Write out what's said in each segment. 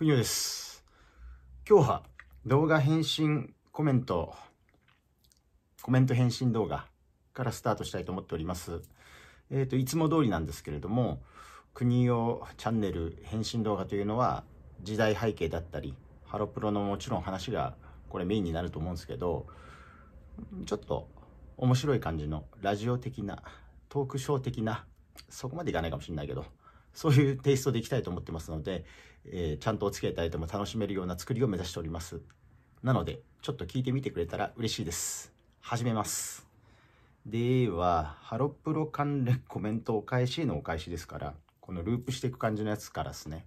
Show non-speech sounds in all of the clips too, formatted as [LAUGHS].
国です。今日は動画返信コメント、コメント返信動画からスタートしたいと思っております。えっ、ー、と、いつも通りなんですけれども、国をチャンネル返信動画というのは時代背景だったり、ハロプロのもちろん話がこれメインになると思うんですけど、ちょっと面白い感じのラジオ的な、トークショー的な、そこまでいかないかもしれないけど、そういうテイストでいきたいと思ってますので、えー、ちゃんとお付き合いいただいても楽しめるような作りを目指しております。なので、ちょっと聞いてみてくれたら嬉しいです。始めます。では、ハロプロ関連コメントお返しのお返しですから、このループしていく感じのやつからですね。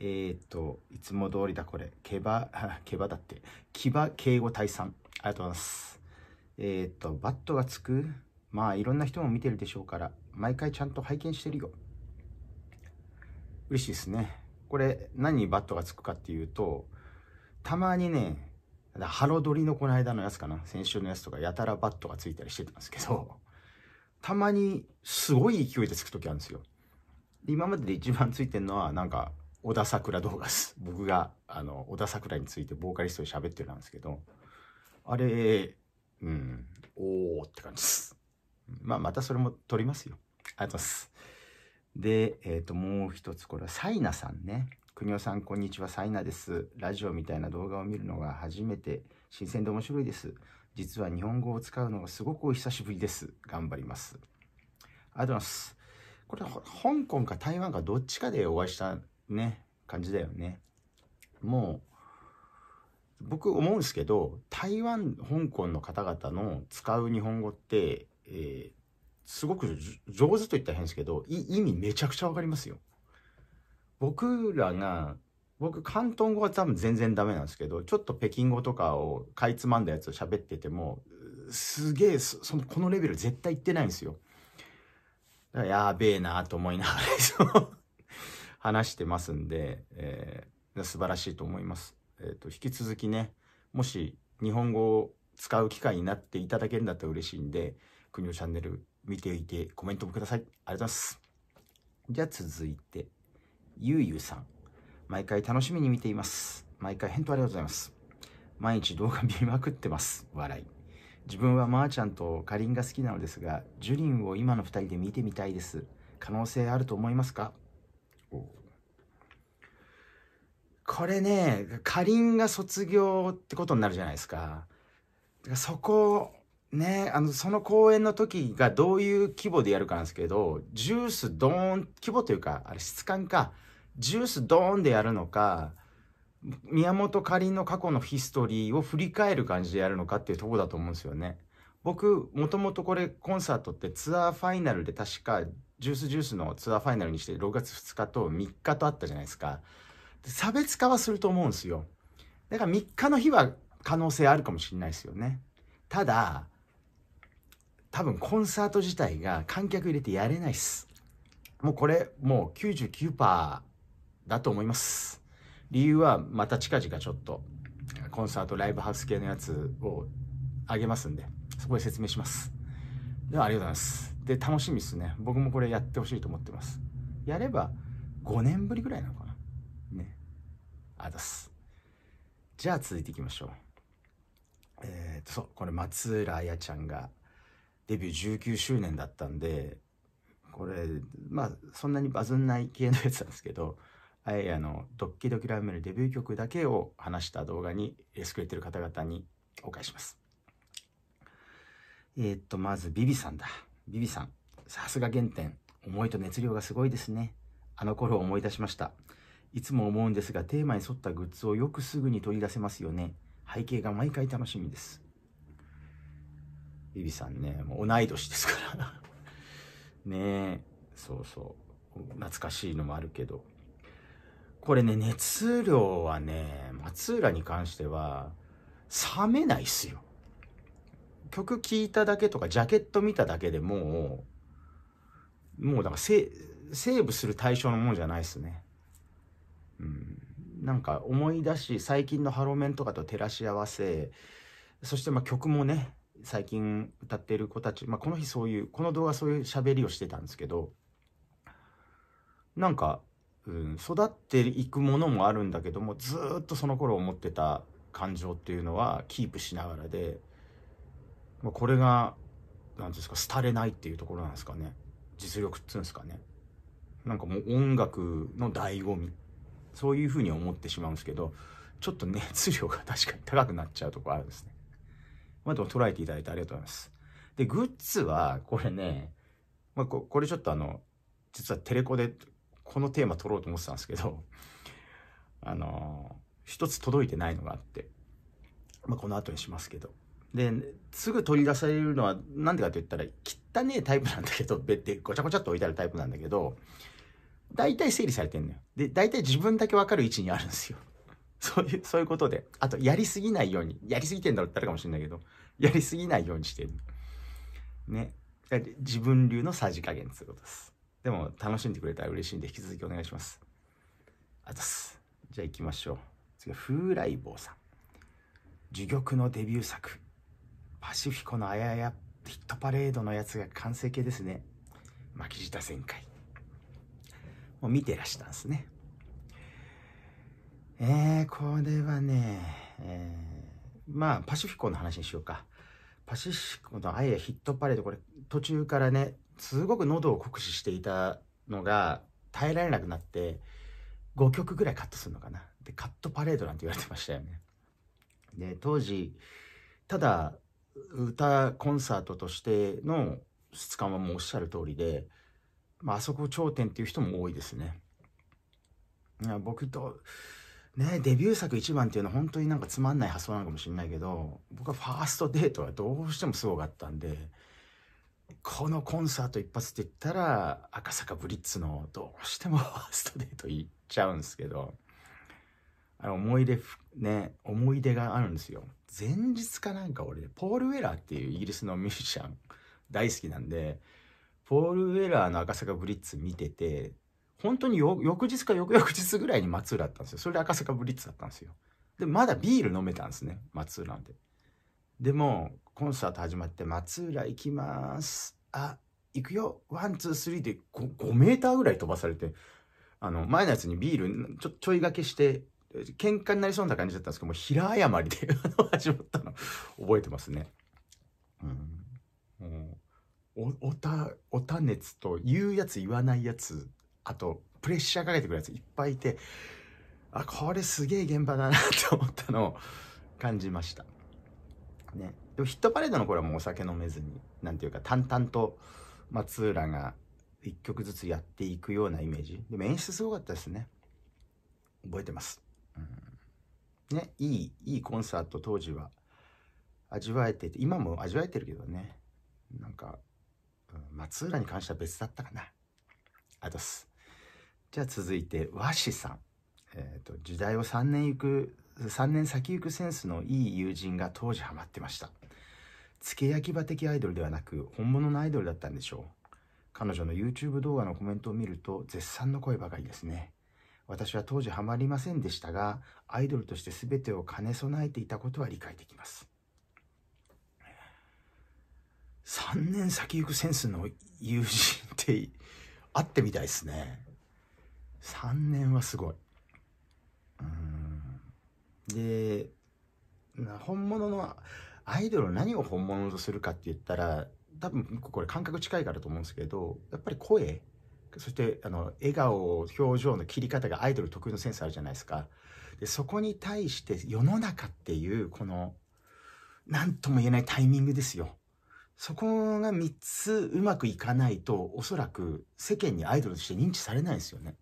えー、っと、いつも通りだこれ。ケバ、[LAUGHS] ケバだって。ケバ敬語退散。ありがとうございます。えー、っと、バットがつくまあいろんな人も見てるでしょうから、毎回ちゃんと拝見してるよ。嬉しいですね。これ、何にバットがつくかっていうと、たまにね、ハロドリのこの間のやつかな、先週のやつとか、やたらバットがついたりしてたんですけど、たまにすごい勢いでつく時あるんですよ。今までで一番ついてるのは、なんか、小田桜動画です。僕が、あの、小田桜についてボーカリストで喋ってるんですけど、あれ、うん、おーって感じです。まあ、またそれも撮りますよ。ありがとうございます。で、えっ、ー、と、もう一つ、これはサイナさんね。国尾さん、こんにちは。サイナです。ラジオみたいな動画を見るのが初めて新鮮で面白いです。実は日本語を使うのがすごくお久しぶりです。頑張ります。ありがとうございます。これ、香港か台湾かどっちかでお会いしたね、感じだよね。もう、僕思うんですけど、台湾、香港の方々の使う日本語って、えー、すごく上手と言ったら変ですけど、意味めちゃくちゃわかりますよ。僕らが、僕、広東語は多分全然ダメなんですけど、ちょっと北京語とかをかいつまんだやつを喋ってても、すげえ、その、このレベル絶対いってないんですよ。だからやべえなと思いながら [LAUGHS] 話してますんで、えー、素晴らしいと思います。えっ、ー、と、引き続きね、もし日本語を使う機会になっていただけるんだったら嬉しいんで、国のチャンネル見ていてコメントもください。ありがとうございます。じゃあ続いて、ゆうゆうさん。毎回楽しみに見ています。毎回返答ありがとうございます。毎日動画見まくってます。笑い。自分はまーちゃんとかりんが好きなのですが、ジュリンを今の2人で見てみたいです。可能性あると思いますかこれね、かりんが卒業ってことになるじゃないですか。そこねあのその公演の時がどういう規模でやるかなんですけどジュースドーン規模というかあれ質感かジュースドーンでやるのか宮本かりんの過去のヒストリーを振り返る感じでやるのかっていうとこだと思うんですよね。僕もともとこれコンサートってツアーファイナルで確かジュースジュースのツアーファイナルにして6月2日と3日とあったじゃないですか差別化はすると思うんですよだから3日の日は可能性あるかもしれないですよねただ多分コンサート自体が観客入れてやれないっす。もうこれ、もう99%だと思います。理由はまた近々ちょっとコンサートライブハウス系のやつをあげますんで、そこで説明します。ではありがとうございます。で、楽しみっすね。僕もこれやってほしいと思ってます。やれば5年ぶりぐらいなのかな。ね。あざす。じゃあ続いていきましょう。えっ、と、そう、これ松浦彩ちゃんがデビュー19周年だったんで、これ、まあ、そんなにバズんない系のやつなんですけど、あえあの、ドッキドキラーメンのデビュー曲だけを話した動画に、作れてる方々にお返します。えー、っと、まず、ビビさんだ。ビビさん。さすが原点。思いと熱量がすごいですね。あの頃を思い出しました。いつも思うんですが、テーマに沿ったグッズをよくすぐに取り出せますよね。背景が毎回楽しみです。エビさんね、もう同い年ですから [LAUGHS] ねえ、そうそう。懐かしいのもあるけど。これね、熱量はね、松浦に関しては、冷めないっすよ。曲聴いただけとか、ジャケット見ただけでもう、もうだからセ、セーブする対象のもんじゃないっすね。うん。なんか思い出し、最近のハロメンとかと照らし合わせ、そしてまあ曲もね、最近歌ってる子たち、まあ、この日そういうこの動画そういう喋りをしてたんですけどなんか、うん、育っていくものもあるんだけどもずっとその頃思ってた感情っていうのはキープしながらで、まあ、これが何ですか廃れないっていうところなんですかね実力っつうんですかねなんかもう音楽の醍醐味そういうふうに思ってしまうんですけどちょっと熱量が確かに高くなっちゃうとこあるんですね。まあ、でも捉えていただいてありがとうございます。で、グッズは、これね、まあ、これちょっとあの、実はテレコでこのテーマ撮ろうと思ってたんですけど、あの一つ届いてないのがあって、まあ、この後にしますけど。で、すぐ取り出されるのは、なんでかと言ったら、汚ねえタイプなんだけど、別でごちゃごちゃっと置いてあるタイプなんだけど、大体整理されてんのよ。で、大体自分だけわかる位置にあるんですよ。そういう、そういうことで。あと、やりすぎないように。やりすぎてんだろってあるかもしれないけど、やりすぎないようにしてる。ね。自分流のさじ加減ということです。でも、楽しんでくれたら嬉しいんで、引き続きお願いします。あとす。じゃあ行きましょう。次は、風来坊さん。珠玉のデビュー作。パシフィコのあややヒットパレードのやつが完成形ですね。巻き舌旋回。もう見てらしたんですね。えー、これはね、えー、まあ、パシフィコの話にしようか。パシフィコのアイアヒットパレード、これ途中からね、すごく喉を酷使していたのが耐えられなくなって、5曲ぐらいカットするのかな。で、カットパレードなんて言われてましたよね。で、当時、ただ、歌コンサートとしての質感はもうおっしゃる通りで、まあ、あそこ頂点っていう人も多いですね。僕とね、デビュー作一番っていうのは本当になんかつまんない発想なのかもしれないけど、僕はファーストデートはどうしてもすごかったんで、このコンサート一発って言ったら、赤坂ブリッツのどうしても [LAUGHS] ファーストデート行っちゃうんですけど、あの思い出、ね、思い出があるんですよ。前日かなんか俺、ポール・ウェラーっていうイギリスのミュージシャン大好きなんで、ポール・ウェラーの赤坂ブリッツ見てて、本当に翌日か翌々日ぐらいに松浦だったんですよ。それで赤坂ブリッツだったんですよ。で、まだビール飲めたんですね、松浦で。でも、コンサート始まって、松浦行きます。あ、行くよ。ワン、ツー、スリーで 5, 5メーターぐらい飛ばされて、あの、前のやつにビールちょちょいがけして、喧嘩になりそうな感じだったんですけども、平謝りで [LAUGHS] 始まったの、覚えてますね。うん。お、おた、おた熱と言うやつ言わないやつあと、プレッシャーかけてくるやついっぱいいて、あ、これすげえ現場だなって思ったのを [LAUGHS] 感じました。ね。でもヒットパレードの頃はもうお酒飲めずに、なんていうか淡々と松浦が一曲ずつやっていくようなイメージ。でも演出すごかったですね。覚えてます。うん、ね、いい、いいコンサート当時は味わえてて、今も味わえてるけどね。なんか、うん、松浦に関しては別だったかな。あとす。じゃあ続いて和紙さん、えーと、時代を3年行く3年先行くセンスのいい友人が当時ハマってました付け焼き場的アイドルではなく本物のアイドルだったんでしょう彼女の YouTube 動画のコメントを見ると絶賛の声ばかりですね私は当時ハマりませんでしたがアイドルとして全てを兼ね備えていたことは理解できます3年先行くセンスの友人って会ってみたいですね3年はすごい。で本物のアイドルを何を本物とするかって言ったら多分これ感覚近いからと思うんですけどやっぱり声そしてあの笑顔表情の切り方がアイドル得意のセンスあるじゃないですかでそこに対して世の中っていうこの何とも言えないタイミングですよそこが3つうまくいかないとおそらく世間にアイドルとして認知されないですよね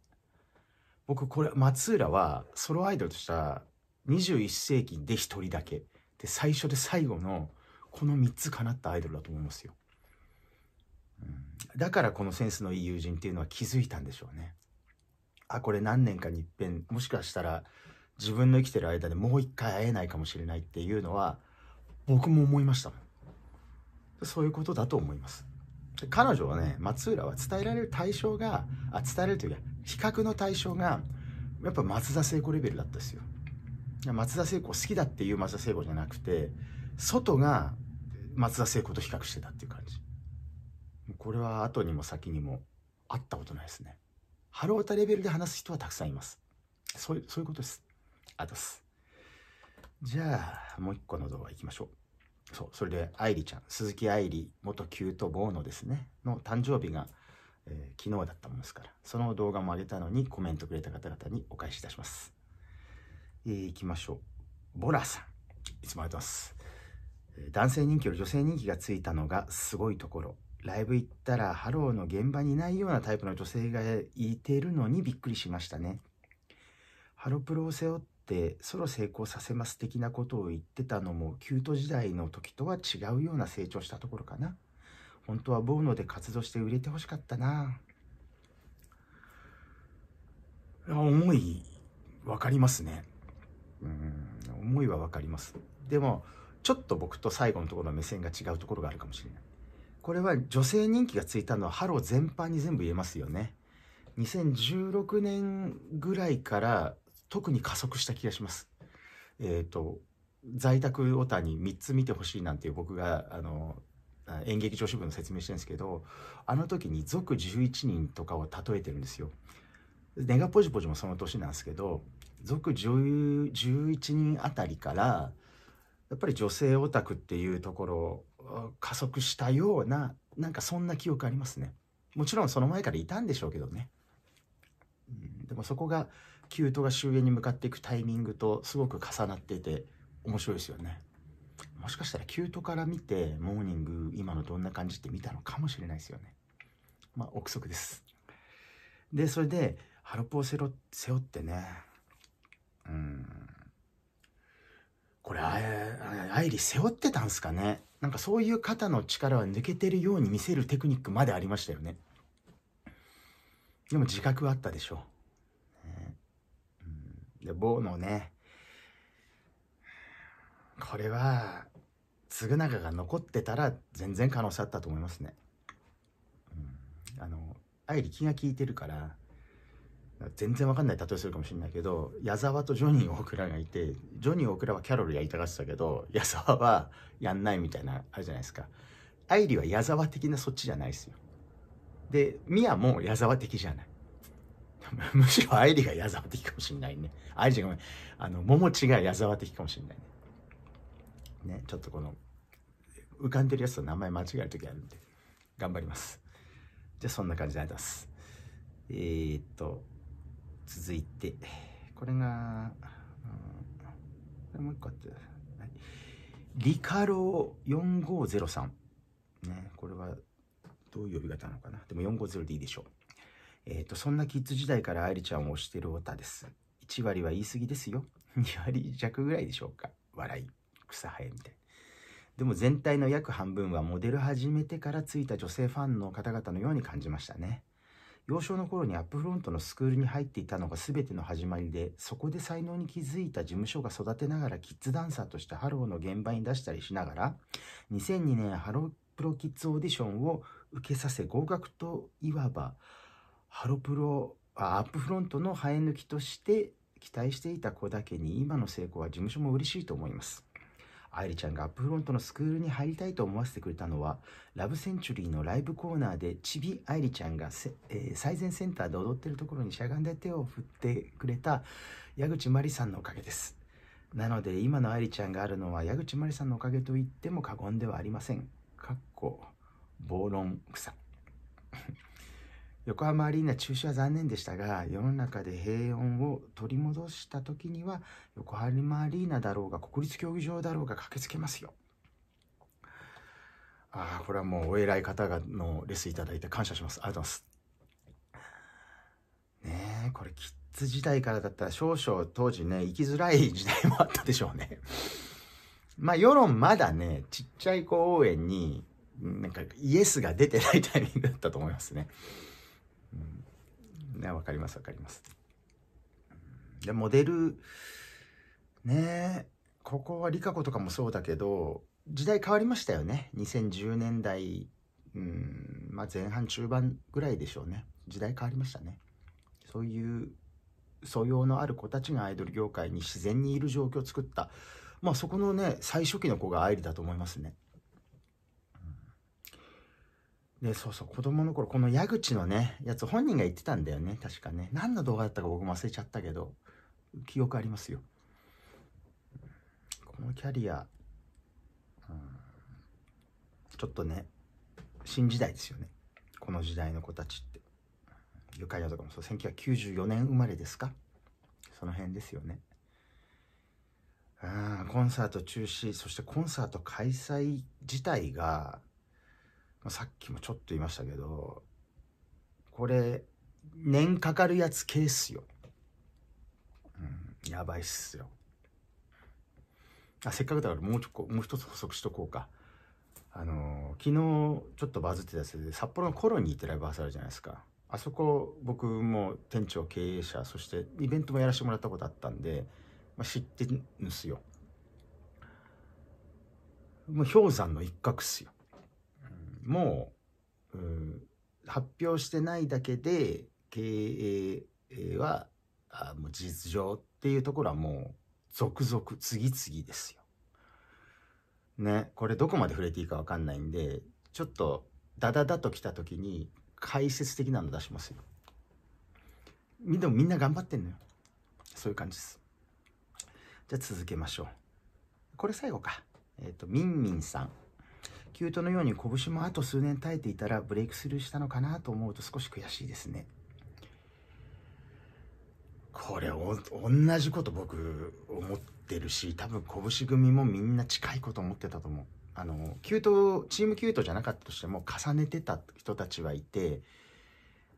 僕これ松浦はソロアイドルとしたら21世紀で1人だけで最初で最後のこの3つかなったアイドルだと思いますよ、うん、だからこのセンスのいい友人っていうのは気づいたんでしょうねあこれ何年かに一遍もしかしたら自分の生きてる間でもう一回会えないかもしれないっていうのは僕も思いましたもんそういうことだと思います彼女はね松浦は伝えられる対象があ伝えられるというか比較の対象がやっぱ松田聖子レベルだったですよ松田聖子好きだっていう松田聖子じゃなくて外が松田聖子と比較してたっていう感じこれは後にも先にも会ったことないですねハロータレベルで話す人はたくさんいますそういうそういうことですあとすじゃあもう一個の動画いきましょうそうそれで愛理ちゃん鈴木愛理元キュートボーノですねの誕生日がえー、昨日だったもんですから、その動画も上げたのにコメントくれた方々にお返しいたします。えー、行きましょう。ボラさん。いつもありがとうございます。男性人気より女性人気がついたのがすごいところ。ライブ行ったらハローの現場にいないようなタイプの女性がいてるのにびっくりしましたね。ハロプロを背負ってソロ成功させます的なことを言ってたのもキュート時代の時とは違うような成長したところかな。本当はボーノで活動して売れてほしかったな思い分かりますねうん思いは分かりますでもちょっと僕と最後のところの目線が違うところがあるかもしれないこれは女性人気がついたのはハロー全般に全部言えますよね2016年ぐらいから特に加速した気がしますえっ、ー、と在宅オタに3つ見てほしいなんていう僕があの演劇女子部の説明してるんですけどあの時に族11人とかを例えてるんですよ。ネガポジポジもその年なんですけど族11人あたりからやっぱり女性オタクっていうところを加速したようななんかそんな記憶ありますね。もちろんその前からいたんでしょうけどね。でもそこがキュートが終焉に向かっていくタイミングとすごく重なってて面白いですよね。もしかしたらキュートから見て、モーニング、今のどんな感じって見たのかもしれないですよね。まあ、憶測です。で、それで、ハロプを背負ってね、うん、これ、あいり背負ってたんすかね。なんかそういう肩の力は抜けてるように見せるテクニックまでありましたよね。でも自覚はあったでしょう。ね、うん、で、ボーのね、これは、嗣永が残ってたら全然可能性あったと思いますね。うん、あの愛理気が利いてるから全然わかんない例えするかもしれないけど矢沢とジョニー大倉がいてジョニー大倉はキャロルやりたがってたけど矢沢はやんないみたいなあるじゃないですか愛理は矢沢的なそっちじゃないですよでミアも矢沢的じゃない [LAUGHS] むしろ愛理が矢沢的かもしれないね愛理じゃごめんあの桃地が矢沢的かもしれないねねちょっとこの浮かんでるやつと名前間違える時あるんで、頑張ります。じゃあそんな感じであります。えー、っと、続いて、これが、うん、もう一個あって、はい、リカロ4503。ね、これはどういう呼び方なのかな。でも4 5 0いででしょう。えっ、と、そんなキッズ時代から愛理ちゃんを推してるオタです。1割は言い過ぎですよ。2割弱ぐらいでしょうか。笑い。草生えみたいな。でも全体の約半分はモデル始めてからついた女性ファンの方々のように感じましたね。幼少の頃にアップフロントのスクールに入っていたのが全ての始まりで、そこで才能に気づいた事務所が育てながらキッズダンサーとしてハローの現場に出したりしながら、2002年ハロープロキッズオーディションを受けさせ合格といわば、ハロプロ、アップフロントの生え抜きとして期待していた子だけに今の成功は事務所も嬉しいと思います。愛梨ちゃんがアップフロントのスクールに入りたいと思わせてくれたのは、ラブセンチュリーのライブコーナーで、ちび愛梨ちゃんがえー、最前センターで踊ってるところにしゃがんで手を振ってくれた矢口真りさんのおかげです。なので、今の愛理ちゃんがあるのは矢口真りさんのおかげと言っても過言ではありません。かっこ、暴論草。横浜アリーナ中止は残念でしたが世の中で平穏を取り戻した時には横浜アリーナだろうが国立競技場だろうが駆けつけますよああこれはもうお偉い方がのレスいただいて感謝しますありがとうございますねえこれキッズ時代からだったら少々当時ね生きづらい時代もあったでしょうねまあ世論まだねちっちゃい子応援になんかイエスが出てないタイミングだったと思いますね。ね、わかります、わかります。で、モデル、ねここはリカ子とかもそうだけど、時代変わりましたよね。2010年代、うん、まあ前半中盤ぐらいでしょうね。時代変わりましたね。そういう素養のある子たちがアイドル業界に自然にいる状況を作った。まあそこのね、最初期の子が愛理だと思いますね。で、そうそう、子供の頃、この矢口のね、やつ本人が言ってたんだよね、確かね。何の動画だったか僕も忘れちゃったけど、記憶ありますよ。このキャリア、うん、ちょっとね、新時代ですよね。この時代の子たちって。ゆかやとかもそう、1994年生まれですかその辺ですよね。うん、コンサート中止、そしてコンサート開催自体が、さっきもちょっと言いましたけど、これ、年かかるやつ系っすよ。うん、やばいっすよ。あせっかくだからもうちょもう一つ補足しとこうか。あの昨日ちょっとバズってたやつで札幌のコロニーってライブハウスあるじゃないですかあそこ僕も店長経営者そしてイベントもやらせてもらったことあったんで、まあ、知ってんすよもう氷山の一角っすよもう、うん、発表してないだけで経営はあもう事実上っていうところはもう続々次々ですよ。ね、これどこまで触れていいか分かんないんでちょっとダダダと来た時に解説的なの出しますよ。でもみんな頑張ってんのよ。そういう感じです。じゃあ続けましょう。これ最後か。えっ、ー、と、みんみんさん。キュートのように拳もあと数年耐えていたらブレイクスルーしたのかなと思うと少し悔しいですね。これお、同じこと僕思ってるし、多分拳組もみんな近いこと思ってたと思う。あの、キュート、チームキュートじゃなかったとしても重ねてた人たちはいて、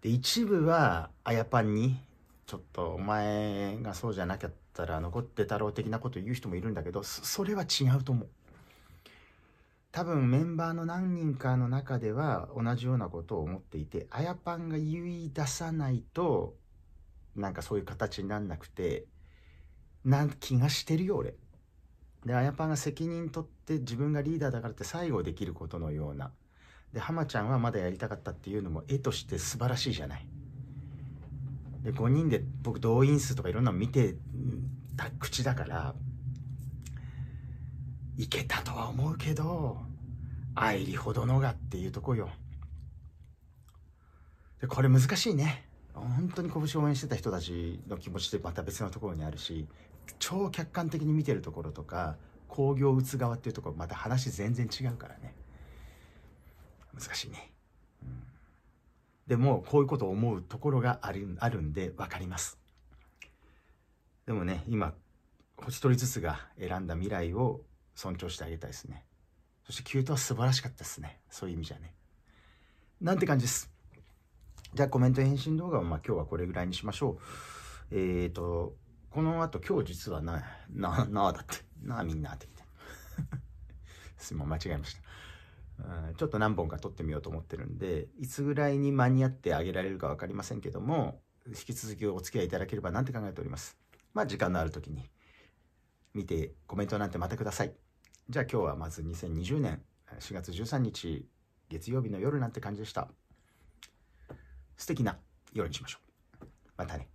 で、一部はアヤパンに、ちょっとお前がそうじゃなかったら残ってたろう的なこと言う人もいるんだけど、それは違うと思う。多分メンバーの何人かの中では同じようなことを思っていてあやパンが言い出さないとなんかそういう形になんなくてな気がしてるよ俺。であやパンが責任取って自分がリーダーだからって最後できることのような。で浜ちゃんはまだやりたかったっていうのも絵として素晴らしいじゃない。で5人で僕動員数とかいろんなの見てた口だからいけたとは思うけど愛理ほどのがっていうとこよでこれ難しいね本当に拳を応援してた人たちの気持ちってまた別のところにあるし超客観的に見てるところとか興行打つ側っていうところまた話全然違うからね難しいね、うん、でもこういうことを思うところがあるあるんで分かりますでもね今星取りずつが選んだ未来を尊重してあげたいですね。そしてキュートは素晴らしかったですね。そういう意味じゃね。なんて感じです。じゃあコメント返信動画はまあ今日はこれぐらいにしましょう。えっ、ー、と、この後今日実はな、な、なあだって。なあみんなってきて。[LAUGHS] すいません、間違えました。ちょっと何本か撮ってみようと思ってるんで、いつぐらいに間に合ってあげられるか分かりませんけども、引き続きお付き合いいただければなんて考えております。まあ時間のある時に見てコメントなんてまたください。じゃあ今日はまず2020年4月13日月曜日の夜なんて感じでした。素敵な夜にしましょう。またね。